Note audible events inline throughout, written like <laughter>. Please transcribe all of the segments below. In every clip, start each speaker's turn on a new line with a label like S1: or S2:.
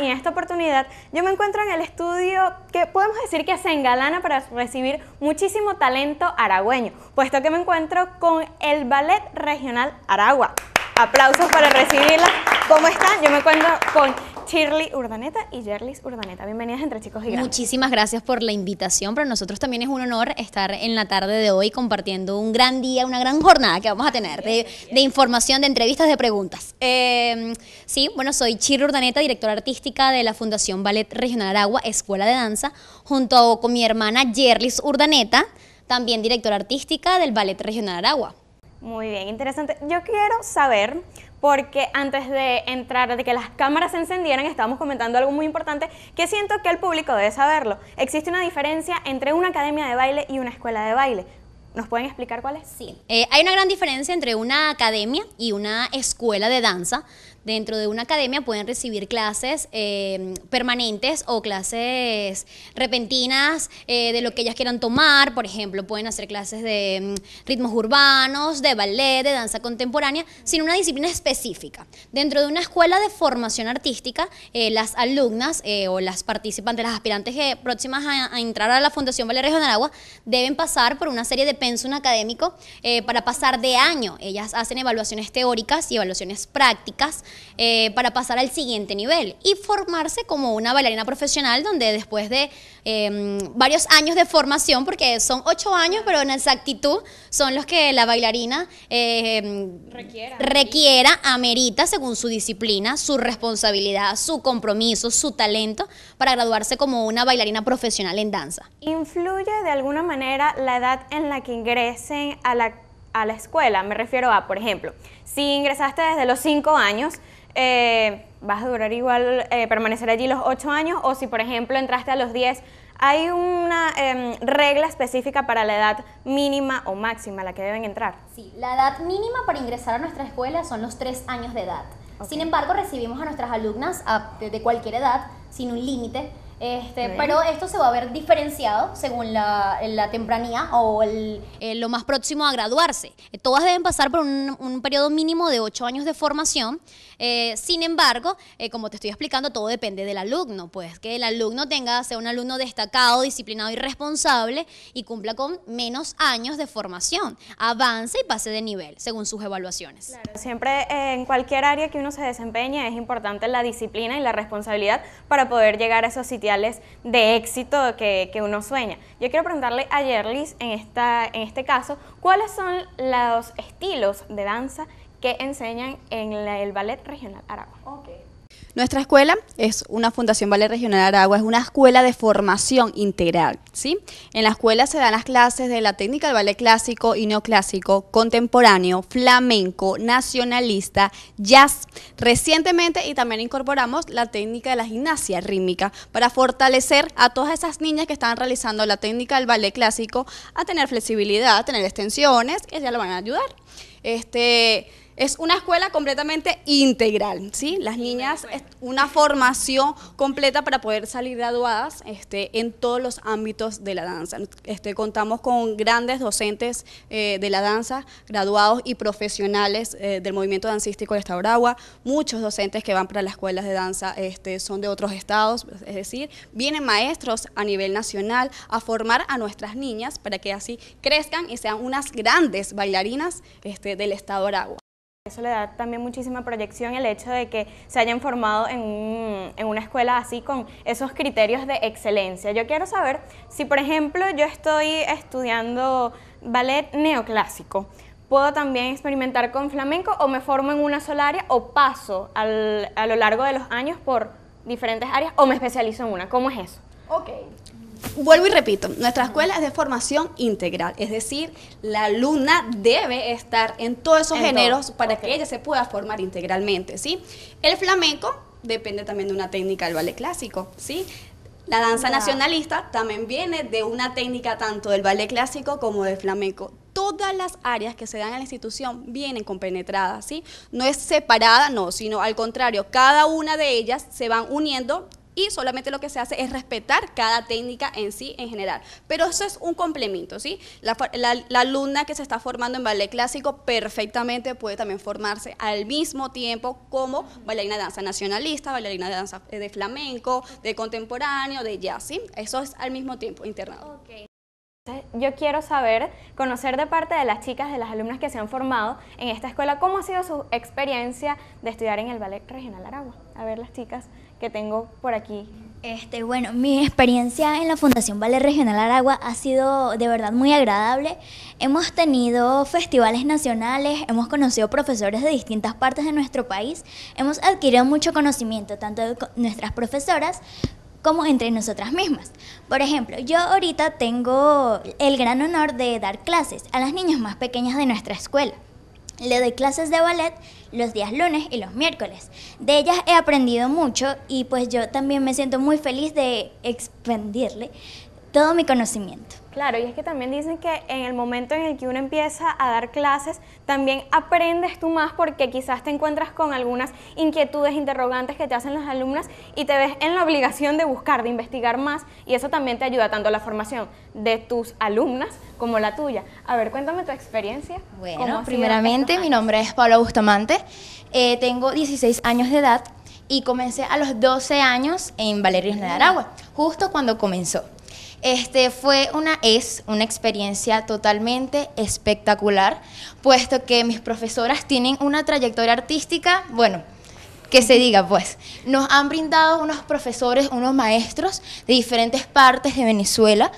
S1: y en esta oportunidad yo me encuentro en el estudio que podemos decir que se engalana para recibir muchísimo talento aragüeño, puesto que me encuentro con el Ballet Regional Aragua. Aplausos para recibirla.
S2: ¿Cómo están? Yo me encuentro con Shirley Urdaneta y Yerlis Urdaneta. Bienvenidas entre chicos y grandes. Muchísimas gracias por la invitación. Para nosotros también es un honor estar en la tarde de hoy compartiendo un gran día, una gran jornada que vamos a tener de, información, de entrevistas, de preguntas. Em, sí, bueno, soy Shirley Urdaneta, directora artística de la Fundación Ballet Regional Aragua, Escuela de Danza, junto con mi hermana Yerlis Urdaneta, también directora artística del Ballet Regional Aragua.
S1: Muy bien, interesante. Yo quiero saber, porque antes de entrar, de que las cámaras se encendieran, estábamos comentando algo muy importante que siento que el público debe saberlo. Existe una diferencia entre una academia de baile y una escuela de baile.
S2: ¿Nos pueden explicar cuál es? Sí. Eh, hay una gran diferencia entre una academia y una escuela de danza dentro de una academia pueden recibir clases eh, permanentes o clases repentinas eh, de lo que ellas quieran tomar. Por ejemplo, pueden hacer clases de mm, ritmos urbanos, de ballet, de danza contemporánea, sin una disciplina específica. Dentro de una escuela de formación artística, eh, las alumnas o las participantes, las aspirantes próximas a, entrar a la Fundación Valeria Aragua, deben pasar por una serie de pensum académico para pasar de año. Ellas hacen evaluaciones teóricas y evaluaciones prácticas eh, para pasar al siguiente nivel y formarse como una bailarina profesional donde después de em, varios años de formación, porque son ocho años, pero en exactitud son los que la bailarina em, requiera, requiera, amerita según su disciplina, su responsabilidad, su compromiso, su talento para graduarse como una bailarina profesional en danza.
S1: ¿Influye de alguna manera la edad en la que ingresen a la a la escuela. Me refiero a, por ejemplo, si ingresaste desde los 5 años, eh, vas a durar igual, eh, permanecer allí los 8 años, o si, por ejemplo, entraste a los 10, hay una em, regla específica para la edad mínima o máxima a la que deben entrar. Sí,
S2: la edad mínima para ingresar a nuestra escuela son los 3 años de edad. Sin embargo, recibimos a nuestras alumnas de cualquier edad, sin un límite, este, pero esto se va a ver diferenciado según la, tempranía o el, eh, lo más próximo a graduarse. Eh, todas deben pasar por un, periodo mínimo de ocho años de formación. Eh, sin embargo, como te estoy explicando, todo depende del alumno. Pues que el alumno tenga, sea un alumno destacado, disciplinado y responsable y cumpla con menos años de formación. Avance y pase de nivel según sus evaluaciones. Claro. Siempre en
S1: cualquier área que uno se desempeñe es importante la disciplina y la responsabilidad para poder llegar a esos sitios de éxito que, uno sueña. Yo quiero preguntarle a Yerlis, en, esta, en este caso, ¿cuáles son los estilos de danza que enseñan en el ballet regional Aragua? Okay.
S3: Nuestra escuela es una Fundación Valle Regional Aragua, es una escuela de formación integral. ¿sí? En la escuela se dan las clases de la técnica del ballet clásico y neoclásico, contemporáneo, flamenco, nacionalista, jazz. Recientemente y también incorporamos la técnica de la gimnasia rítmica para fortalecer a todas esas niñas que están realizando la técnica del ballet clásico a tener flexibilidad, a tener extensiones, ya lo van a ayudar. Este, es una escuela completamente integral, ¿sí? Las niñas, una formación completa para poder salir graduadas este, en todos los ámbitos de la danza. Este, contamos con grandes docentes eh, de la danza, graduados y profesionales eh, del movimiento dancístico de Aragua, Muchos docentes que van para las escuelas de danza este, son de otros estados, es decir, vienen maestros a nivel nacional a formar a nuestras niñas para que así crezcan y sean unas grandes bailarinas este, del estado Aragua.
S1: Eso le da también muchísima proyección el hecho de que se hayan formado en, una escuela así con esos criterios de excelencia. Yo quiero saber si, por ejemplo, yo estoy estudiando ballet neoclásico, ¿puedo también experimentar con flamenco o me formo en una sola área o paso a lo largo de los años por diferentes áreas o me especializo en una? ¿Cómo
S3: es eso? Ok, vuelvo y repito, nuestra escuela es de formación integral, es decir, la alumna debe estar en todos esos géneros para que ella se pueda formar integralmente, ¿sí? El flamenco depende también de una técnica del ballet clásico, ¿sí? La danza nacionalista también viene de una técnica tanto del ballet clásico como del flamenco. Todas las áreas que se dan a la institución vienen compenetradas, ¿sí? No es separada, no, sino al contrario, cada una de ellas se van uniendo y solamente lo que se hace es respetar cada técnica en sí en general. Pero eso es un complemento, ¿sí? La, alumna que se está formando en ballet clásico perfectamente puede también formarse al mismo tiempo como bailarina de danza nacionalista, bailarina de danza eh, de flamenco, de contemporáneo, de jazz, ¿sí? Eso es al mismo tiempo internado. Okay. Yo quiero saber,
S1: conocer de parte de las chicas, de las alumnas que se han formado en esta escuela, cómo ha sido su experiencia de estudiar en el Ballet Regional Aragua. A ver, las chicas, tengo por aquí.
S4: Este, bueno, mi experiencia en la Fundación Valle Regional Aragua ha sido de verdad muy agradable. Hemos tenido festivales nacionales, hemos conocido profesores de distintas partes de nuestro país, hemos adquirido mucho conocimiento, tanto de nuestras profesoras como entre nosotras mismas. Por ejemplo, yo ahorita tengo el gran honor de dar clases a las niñas más pequeñas de nuestra escuela. Le doy clases de ballet los días lunes y los miércoles. De ellas he aprendido mucho y pues yo también me siento muy feliz de expandirle todo mi conocimiento.
S1: Claro, y es que también dicen que en el momento en el que uno empieza a dar clases, también aprendes tú más porque quizás te encuentras con algunas inquietudes, interrogantes que te hacen las alumnas y te ves en la obligación de buscar, de investigar más y eso también te ayuda tanto a la formación de tus alumnas como la tuya. A ver, cuéntame tu experiencia. Bueno, primeramente
S5: mi nombre es Paula Bustamante, eh, tengo 16 años de edad y comencé a los 12 años en de Aragua, justo cuando comenzó. Este, fue una, es una experiencia totalmente espectacular, puesto que mis profesoras tienen una trayectoria artística, bueno, que se diga, pues. Nos han brindado unos profesores, unos maestros de diferentes partes de Venezuela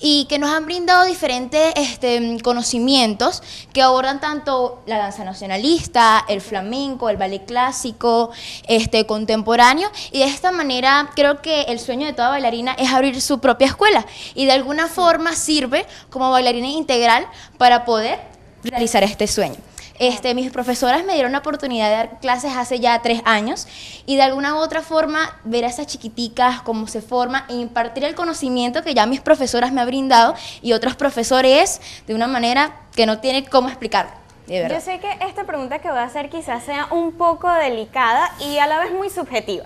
S5: y que nos han brindado diferentes este, conocimientos que abordan tanto la danza nacionalista, el flamenco, el ballet clásico, este, contemporáneo y de esta manera creo que el sueño de toda bailarina es abrir su propia escuela y de alguna forma sirve como bailarina integral para poder realizar este sueño. Este, mis profesoras me dieron la oportunidad de dar clases hace ya tres años y de alguna u otra forma ver a esas chiquiticas cómo se forma e impartir el conocimiento que ya mis profesoras me han brindado y otros profesores de una manera que no tiene cómo explicarlo. Yo
S1: sé que esta pregunta que voy a hacer quizás sea un poco delicada y a la vez muy subjetiva.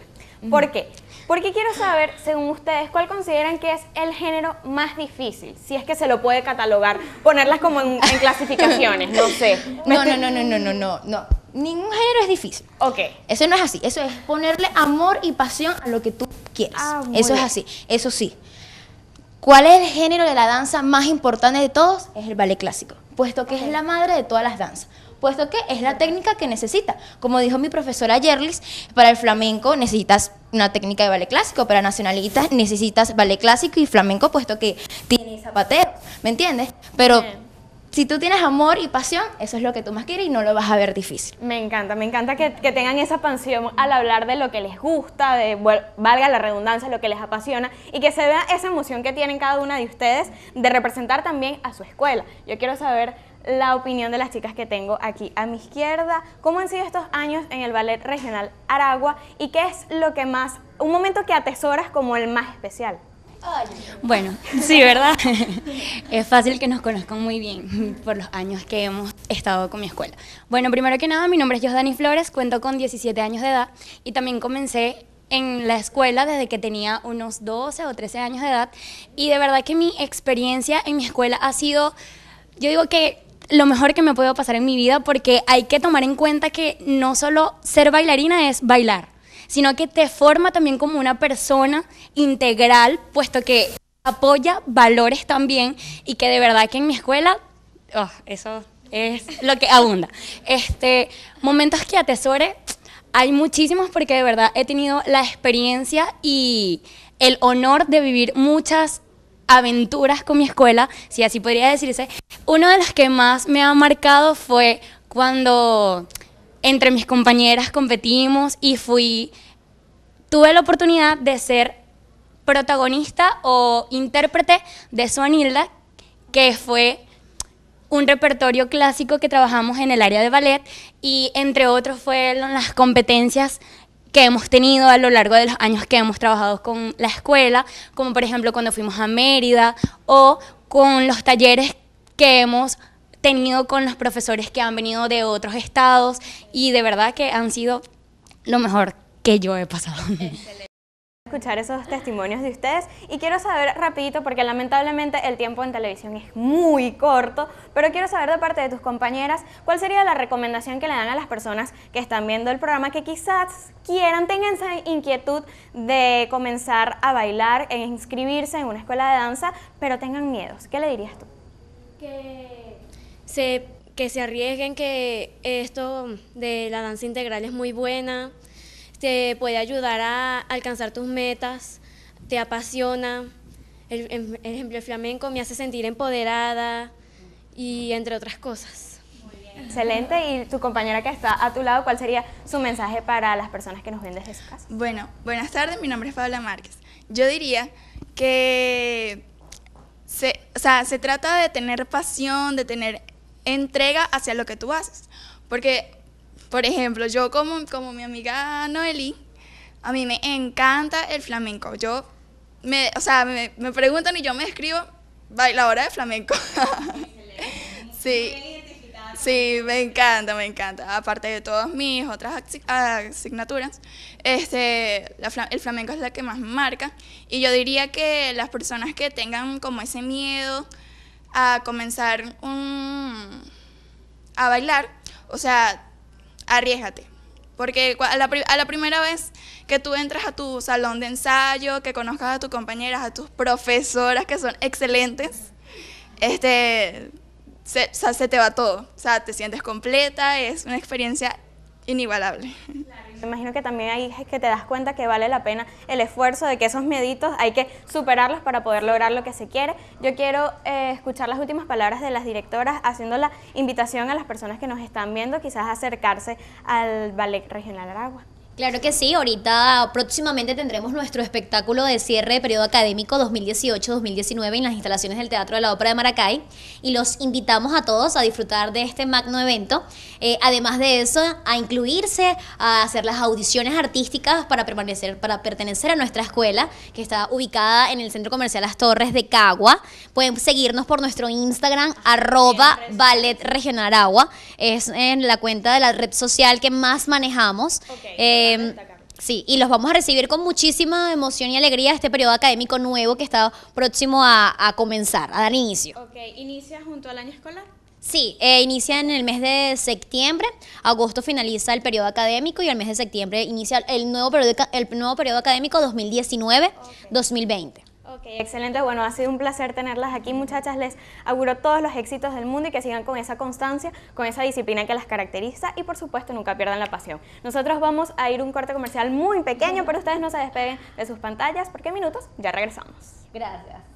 S1: ¿Por qué? Porque quiero saber, según ustedes, cuál consideran que es el género más difícil, si es que se lo puede catalogar, ponerlas como en, clasificaciones, no sé. <laughs> No, no, no, no, no,
S5: no, no, Ningún género es difícil. Ok. Eso no es así. Eso es ponerle amor y pasión a lo que tú quieres. Ah, eso es así. Eso sí. ¿Cuál es el género de la danza más importante de todos? Es el ballet clásico, puesto que es la madre de todas las danzas puesto que es la técnica que necesita. Como dijo mi profesora Yerlis, para el flamenco necesitas una técnica de ballet clásico, para nacionalistas necesitas ballet clásico y flamenco, puesto que tiene zapatero, ¿me entiendes? Pero... Si tú tienes amor y pasión, eso es lo que tú más quieres y no lo vas a ver difícil.
S1: Me encanta, me encanta que, que tengan esa pasión al hablar de lo que les gusta, de, valga la redundancia, lo que les apasiona y que se vea esa emoción que tienen cada una de ustedes de representar también a su escuela. Yo quiero saber la opinión de las chicas que tengo aquí a mi izquierda, cómo han sido estos años en el Ballet Regional Aragua y qué es lo que más, un momento que atesoras como el más especial.
S6: Bueno, sí, ¿verdad? <laughs> es fácil que nos conozcan muy bien por los años que hemos estado con mi escuela. Bueno, primero que nada, mi nombre es Dani Flores, cuento con 17 años de edad y también comencé en la escuela desde que tenía unos 12 o 13 años de edad y de verdad que mi experiencia en mi escuela ha sido, yo digo que lo mejor que me puedo pasar en mi vida porque hay que tomar en cuenta que no solo ser bailarina es bailar, sino que te forma también como una persona integral, puesto que apoya valores también y que de verdad que en mi escuela, oh, eso es lo que abunda. Este, momentos que atesore, hay muchísimos porque de verdad he tenido la experiencia y el honor de vivir muchas aventuras con mi escuela, si así podría decirse. Una de las que más me ha marcado fue cuando entre mis compañeras competimos y fui, tuve la oportunidad de ser protagonista o intérprete de Suanilda, que fue un repertorio clásico que trabajamos en el área de ballet y entre otros fueron las competencias que hemos tenido a lo largo de los años que hemos trabajado con la escuela, como por ejemplo cuando fuimos a Mérida o con los talleres que hemos tenido con los profesores que han venido de otros estados y de verdad que han sido lo mejor que yo he pasado. Excelente escuchar esos testimonios de ustedes
S1: y quiero saber rapidito porque lamentablemente el tiempo en televisión es muy corto, pero quiero saber de parte de tus compañeras cuál sería la recomendación que le dan a las personas que están viendo el programa que quizás quieran, tengan esa inquietud de comenzar a bailar, e inscribirse en una escuela de danza, pero tengan miedos. ¿Qué le dirías tú?
S6: Que
S1: se, que se arriesguen, que esto de la danza integral es muy buena te puede ayudar a alcanzar tus metas, te apasiona. El, em, ejemplo, flamenco me hace sentir empoderada y entre otras cosas. Excelente. Y tu compañera que está a tu lado, ¿cuál sería su
S4: mensaje para las personas que nos ven desde su casa? Bueno, buenas tardes. Mi nombre es Paula Márquez. Yo diría que se, se trata de tener pasión, de tener entrega hacia lo que tú haces. Porque por ejemplo, yo como, como mi amiga Noeli, a mí me encanta el flamenco. Yo, me, o sea, me, preguntan y yo me escribo bailadora de flamenco. <laughs> sí. Sí, me encanta, me encanta. Aparte de todas mis otras asignaturas, este, el flamenco es la que más marca. Y yo diría que las personas que tengan como ese miedo a comenzar un, a bailar, o sea, arriesgate. Porque a la, primera vez que tú entras a tu salón de ensayo, que conozcas a tus compañeras, a tus profesoras que son excelentes, este, se, te va todo. O sea, te sientes completa, es una experiencia inigualable.
S1: Me imagino que también hay es que te das cuenta que vale la pena el esfuerzo de que esos mieditos hay que superarlos para poder lograr lo que se quiere. Yo quiero eh, escuchar las últimas palabras de las directoras haciendo la invitación a las personas que nos están viendo quizás acercarse al Ballet Regional
S2: Aragua. Claro que sí, ahorita próximamente tendremos nuestro espectáculo de cierre de periodo académico 2018-2019 en las instalaciones del Teatro de la Ópera de Maracay y los invitamos a todos a disfrutar de este magno evento. Eh, además de eso, a incluirse, a hacer las audiciones artísticas para, permanecer, para pertenecer a nuestra escuela que está ubicada en el Centro Comercial Las Torres de Cagua. Pueden seguirnos por nuestro Instagram, arroba ballet Es en la cuenta de la red social que más manejamos. Eh, Em, sí, y los vamos a recibir con muchísima emoción y alegría este periodo académico nuevo que está próximo a, comenzar, a dar inicio.
S1: ¿inicia junto al año escolar?
S2: Sí, eh, inicia en el mes de septiembre, agosto finaliza el periodo académico y el mes de septiembre inicia el nuevo periodo, el nuevo periodo académico 2019-2020.
S1: Ok, excelente. Bueno, ha sido un placer tenerlas aquí, muchachas. Les auguro todos los éxitos del mundo y que sigan con esa constancia, con esa disciplina que las caracteriza y, por supuesto, nunca pierdan la pasión. Nosotros vamos a ir un corte comercial muy pequeño, pero ustedes no se despeguen de sus pantallas porque en minutos ya regresamos.
S2: Gracias.